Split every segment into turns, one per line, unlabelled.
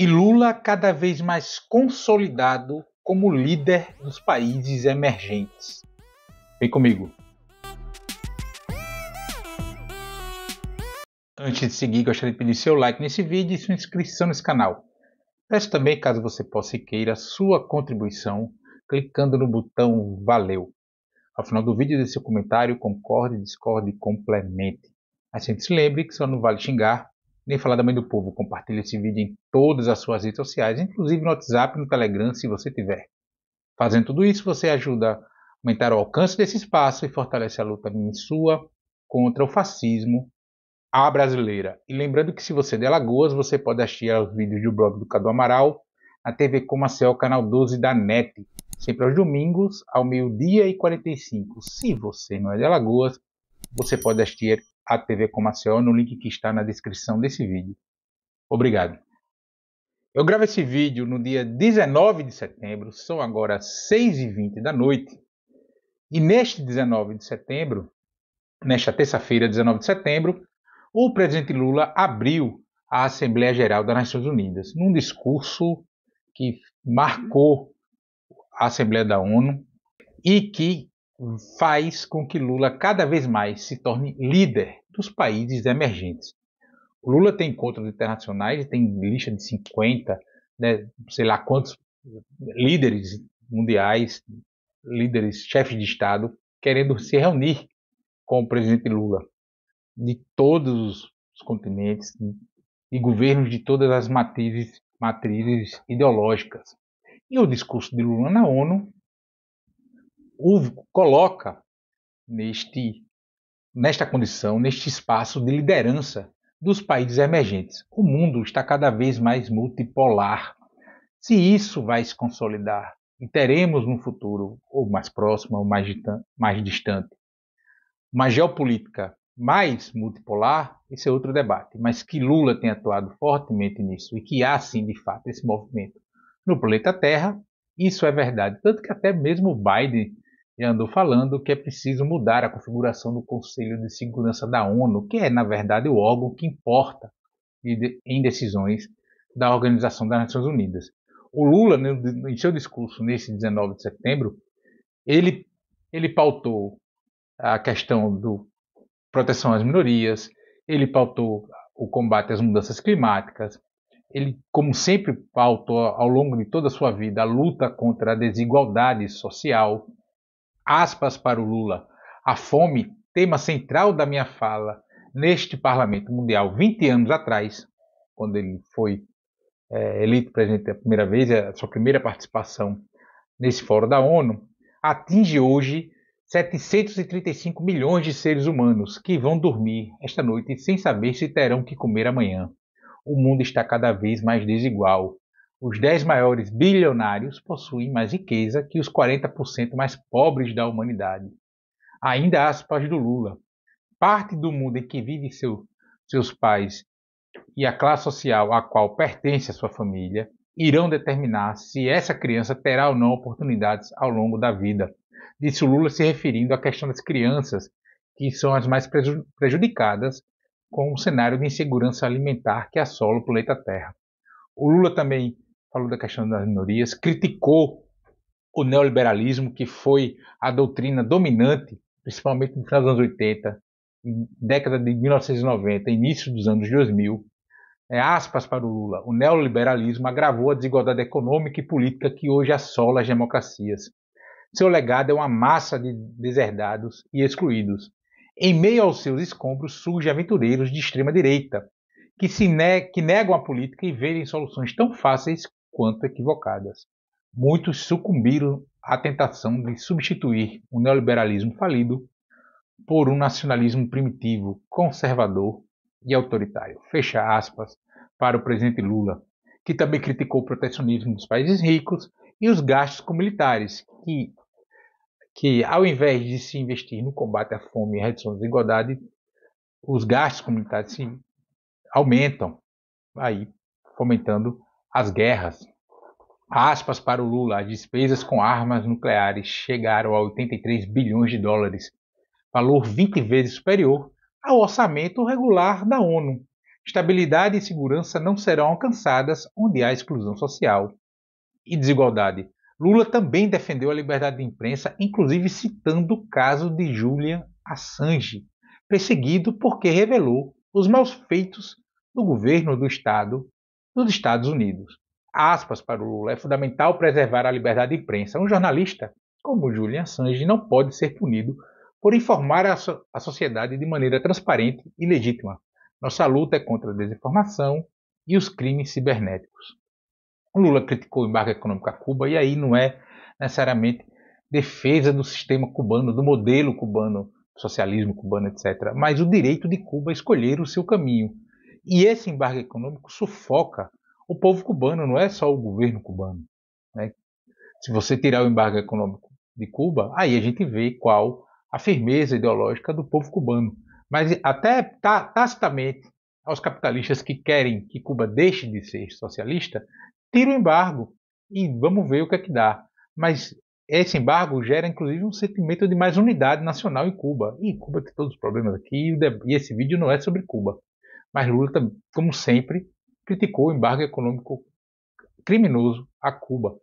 e Lula cada vez mais consolidado como líder dos países emergentes. Vem comigo. Antes de seguir, gostaria de pedir seu like nesse vídeo e sua inscrição nesse canal. Peço também, caso você possa e queira, sua contribuição clicando no botão Valeu. Ao final do vídeo, dê seu comentário, concorde, discorde e complemente. Assim se lembre que só não vale xingar nem falar da mãe do povo. Compartilhe esse vídeo em todas as suas redes sociais, inclusive no WhatsApp no Telegram, se você tiver. Fazendo tudo isso, você ajuda a aumentar o alcance desse espaço e fortalece a luta em sua contra o fascismo à brasileira. E lembrando que se você é de Alagoas, você pode assistir aos vídeos do blog do Cadu Amaral, na TV Comacel, canal 12 da NET, sempre aos domingos, ao meio-dia e 45. Se você não é de Alagoas, você pode assistir a TV com no link que está na descrição desse vídeo. Obrigado. Eu gravo esse vídeo no dia 19 de setembro, são agora 6h20 da noite. E neste 19 de setembro, nesta terça-feira, 19 de setembro, o presidente Lula abriu a Assembleia Geral das Nações Unidas, num discurso que marcou a Assembleia da ONU e que faz com que Lula cada vez mais se torne líder os países emergentes. O Lula tem encontros internacionais, tem lista de 50, né, sei lá quantos líderes mundiais, líderes, chefes de Estado, querendo se reunir com o presidente Lula, de todos os continentes, e governos de todas as matrizes, matrizes ideológicas. E o discurso de Lula na ONU o coloca neste nesta condição, neste espaço de liderança dos países emergentes. O mundo está cada vez mais multipolar. Se isso vai se consolidar e teremos no futuro, ou mais próximo, ou mais, mais distante, uma geopolítica mais multipolar, esse é outro debate. Mas que Lula tem atuado fortemente nisso e que há sim, de fato, esse movimento no planeta Terra, isso é verdade. Tanto que até mesmo o Biden e andou falando que é preciso mudar a configuração do Conselho de Segurança da ONU, que é, na verdade, o órgão que importa em decisões da Organização das Nações Unidas. O Lula, em seu discurso nesse 19 de setembro, ele, ele pautou a questão do proteção às minorias, ele pautou o combate às mudanças climáticas, ele, como sempre pautou ao longo de toda a sua vida, a luta contra a desigualdade social, Aspas para o Lula. A fome, tema central da minha fala neste Parlamento Mundial 20 anos atrás, quando ele foi é, eleito presidente a primeira vez, é a sua primeira participação nesse fórum da ONU, atinge hoje 735 milhões de seres humanos que vão dormir esta noite sem saber se terão que comer amanhã. O mundo está cada vez mais desigual. Os 10 maiores bilionários possuem mais riqueza que os 40% mais pobres da humanidade. Ainda aspas do Lula. Parte do mundo em que vivem seu, seus pais e a classe social à qual pertence a sua família irão determinar se essa criança terá ou não oportunidades ao longo da vida, disse Lula se referindo à questão das crianças, que são as mais prejudicadas com o cenário de insegurança alimentar que assola o planeta Terra. O Lula também falou da questão das minorias, criticou o neoliberalismo, que foi a doutrina dominante, principalmente no final dos anos 80, década de 1990, início dos anos 2000. É, aspas para o Lula, o neoliberalismo agravou a desigualdade econômica e política que hoje assola as democracias. Seu legado é uma massa de deserdados e excluídos. Em meio aos seus escombros surgem aventureiros de extrema direita, que, se ne que negam a política e veem soluções tão fáceis quanto equivocadas. Muitos sucumbiram à tentação de substituir o neoliberalismo falido por um nacionalismo primitivo, conservador e autoritário. Fecha aspas para o presidente Lula, que também criticou o protecionismo dos países ricos e os gastos com militares, que, que ao invés de se investir no combate à fome e à redução da desigualdade, os gastos com militares se aumentam, aí fomentando as guerras. Aspas para o Lula: as despesas com armas nucleares chegaram a 83 bilhões de dólares, valor 20 vezes superior ao orçamento regular da ONU. Estabilidade e segurança não serão alcançadas onde há exclusão social e desigualdade. Lula também defendeu a liberdade de imprensa, inclusive citando o caso de Julian Assange, perseguido porque revelou os maus feitos do governo do Estado dos Estados Unidos. Aspas para o Lula, é fundamental preservar a liberdade de imprensa. Um jornalista, como Julian Assange, não pode ser punido por informar a, so a sociedade de maneira transparente e legítima. Nossa luta é contra a desinformação e os crimes cibernéticos. O Lula criticou o embargo econômico a Cuba e aí não é necessariamente defesa do sistema cubano, do modelo cubano, socialismo cubano, etc., mas o direito de Cuba a escolher o seu caminho, e esse embargo econômico sufoca o povo cubano, não é só o governo cubano. Né? Se você tirar o embargo econômico de Cuba, aí a gente vê qual a firmeza ideológica do povo cubano. Mas até tacitamente aos capitalistas que querem que Cuba deixe de ser socialista, tira o embargo e vamos ver o que é que dá. Mas esse embargo gera inclusive um sentimento de mais unidade nacional em Cuba. E Cuba tem todos os problemas aqui e esse vídeo não é sobre Cuba. Mas Lula, como sempre, criticou o embargo econômico criminoso a Cuba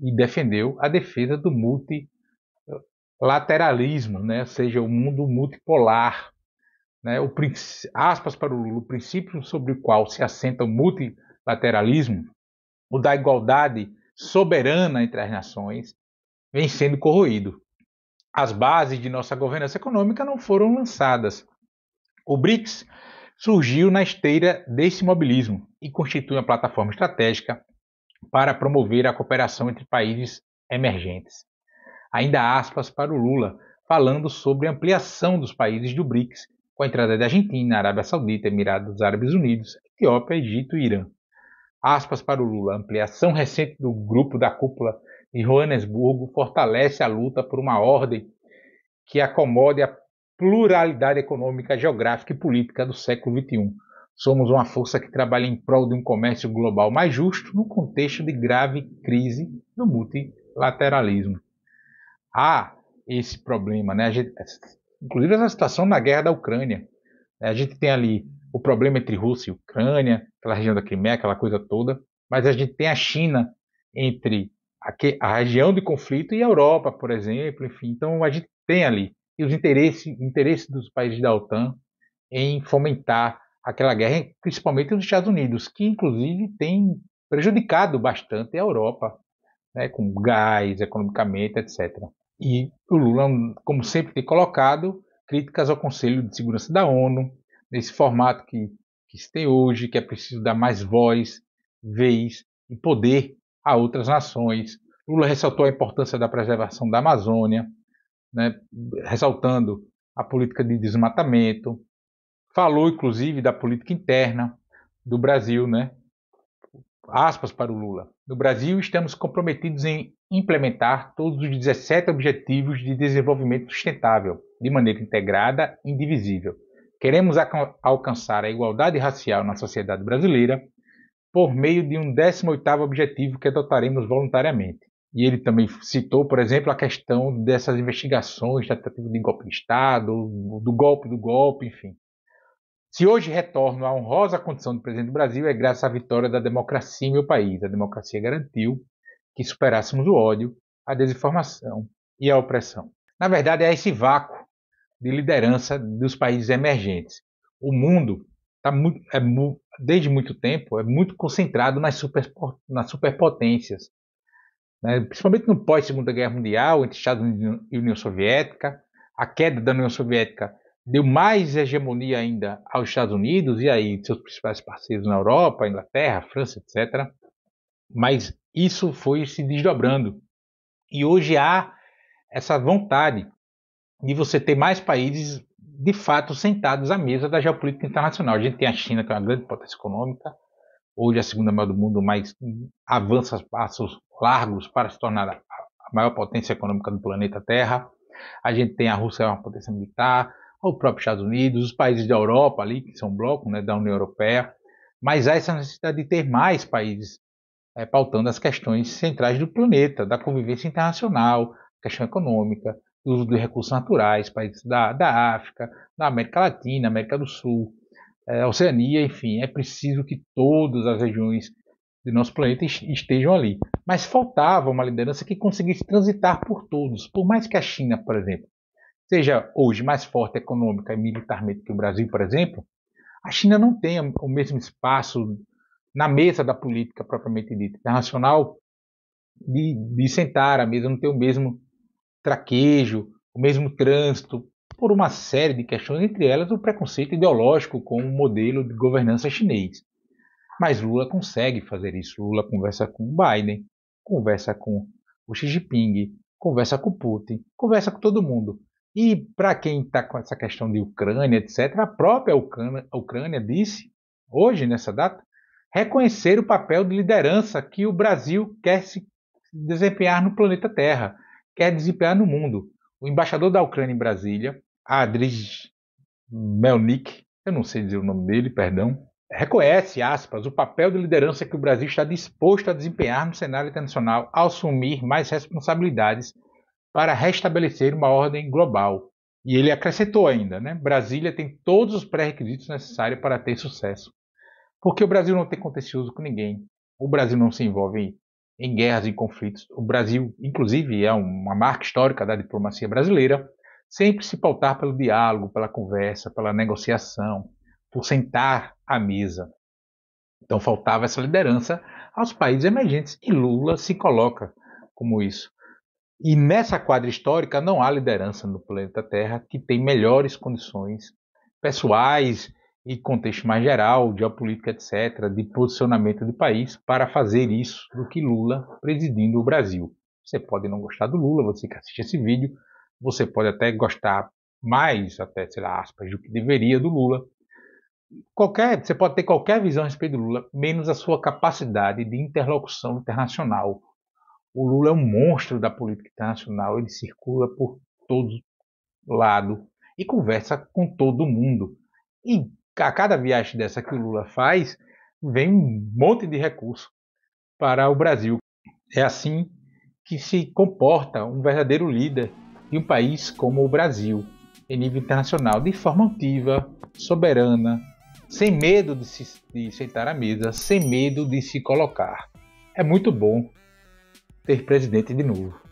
e defendeu a defesa do multilateralismo, né? ou seja, o mundo multipolar. Né? O, aspas para o Lula, o princípio sobre o qual se assenta o multilateralismo, o da igualdade soberana entre as nações, vem sendo corroído. As bases de nossa governança econômica não foram lançadas. O BRICS surgiu na esteira desse mobilismo e constitui uma plataforma estratégica para promover a cooperação entre países emergentes. Ainda aspas para o Lula, falando sobre a ampliação dos países do BRICS, com a entrada da Argentina, Arábia Saudita, Emirados Árabes Unidos, Etiópia, Egito e Irã. Aspas para o Lula, a ampliação recente do grupo da cúpula de Joanesburgo fortalece a luta por uma ordem que acomode a pluralidade econômica, geográfica e política do século XXI. Somos uma força que trabalha em prol de um comércio global mais justo no contexto de grave crise do multilateralismo. Há esse problema, né? Gente, inclusive essa situação na guerra da Ucrânia. A gente tem ali o problema entre Rússia e Ucrânia, aquela região da Crimeia, aquela coisa toda, mas a gente tem a China entre a, que, a região de conflito e a Europa, por exemplo, enfim. Então a gente tem ali e os interesses, dos países da OTAN em fomentar aquela guerra, principalmente nos Estados Unidos, que inclusive tem prejudicado bastante a Europa, né, com gás, economicamente, etc. E o Lula, como sempre tem colocado, críticas ao Conselho de Segurança da ONU, nesse formato que, que se tem hoje, que é preciso dar mais voz, vez e poder a outras nações. Lula ressaltou a importância da preservação da Amazônia, né, ressaltando a política de desmatamento, falou inclusive da política interna do Brasil, né? Aspas para o Lula. No Brasil, estamos comprometidos em implementar todos os 17 Objetivos de Desenvolvimento Sustentável, de maneira integrada e indivisível. Queremos alcançar a igualdade racial na sociedade brasileira por meio de um 18º objetivo que adotaremos voluntariamente. E ele também citou, por exemplo, a questão dessas investigações da tentativa de golpe de Estado, do golpe do golpe, enfim. Se hoje retorno à honrosa condição de presidente do Brasil, é graças à vitória da democracia em meu país. A democracia garantiu que superássemos o ódio, a desinformação e a opressão. Na verdade, é esse vácuo de liderança dos países emergentes. O mundo tá muito, é, desde muito tempo é muito concentrado nas, super, nas superpotências, né, principalmente no pós-Segunda Guerra Mundial, entre Estados Unidos e União Soviética. A queda da União Soviética deu mais hegemonia ainda aos Estados Unidos e aí seus principais parceiros na Europa, Inglaterra, França, etc. Mas isso foi se desdobrando. E hoje há essa vontade de você ter mais países de fato sentados à mesa da geopolítica internacional. A gente tem a China, que é uma grande potência econômica, hoje é a segunda maior do mundo, mas avança passos largos para se tornar a maior potência econômica do planeta Terra. A gente tem a Rússia, é uma potência militar, o próprio Estados Unidos, os países da Europa ali, que são bloco né, da União Europeia, mas há essa necessidade de ter mais países é, pautando as questões centrais do planeta, da convivência internacional, questão econômica, do uso de recursos naturais, países da, da África, da América Latina, América do Sul, é, Oceania, enfim, é preciso que todas as regiões do nosso planeta estejam ali. Mas faltava uma liderança que conseguisse transitar por todos. Por mais que a China, por exemplo, seja hoje mais forte econômica e militarmente que o Brasil, por exemplo, a China não tem o mesmo espaço na mesa da política propriamente dita internacional de, de sentar à mesa, não tem o mesmo traquejo, o mesmo trânsito por uma série de questões, entre elas o preconceito ideológico com o modelo de governança chinês. Mas Lula consegue fazer isso. Lula conversa com o Biden, conversa com o Xi Jinping, conversa com o Putin, conversa com todo mundo. E para quem está com essa questão de Ucrânia, etc., a própria Ucrânia, a Ucrânia disse, hoje, nessa data, reconhecer o papel de liderança que o Brasil quer se desempenhar no planeta Terra, quer desempenhar no mundo. O embaixador da Ucrânia em Brasília, Adris Melnik, eu não sei dizer o nome dele, perdão, reconhece, aspas, o papel de liderança que o Brasil está disposto a desempenhar no cenário internacional ao assumir mais responsabilidades para restabelecer uma ordem global. E ele acrescentou ainda, né? Brasília tem todos os pré-requisitos necessários para ter sucesso. Porque o Brasil não tem contencioso com ninguém. O Brasil não se envolve em guerras e conflitos. O Brasil, inclusive, é uma marca histórica da diplomacia brasileira sempre se pautar pelo diálogo, pela conversa, pela negociação, por sentar à mesa. Então faltava essa liderança aos países emergentes e Lula se coloca como isso. E nessa quadra histórica não há liderança no planeta Terra que tem melhores condições pessoais e contexto mais geral, geopolítica, etc., de posicionamento do país para fazer isso do que Lula presidindo o Brasil. Você pode não gostar do Lula, você que assiste esse vídeo, você pode até gostar mais, até, sei lá, aspas, do que deveria do Lula. Qualquer, você pode ter qualquer visão a respeito do Lula, menos a sua capacidade de interlocução internacional. O Lula é um monstro da política internacional, ele circula por todo lado e conversa com todo mundo. E a cada viagem dessa que o Lula faz, vem um monte de recurso para o Brasil. É assim que se comporta um verdadeiro líder de um país como o Brasil, em nível internacional, de forma ativa, soberana, sem medo de, se, de sentar à mesa, sem medo de se colocar. É muito bom ter presidente de novo.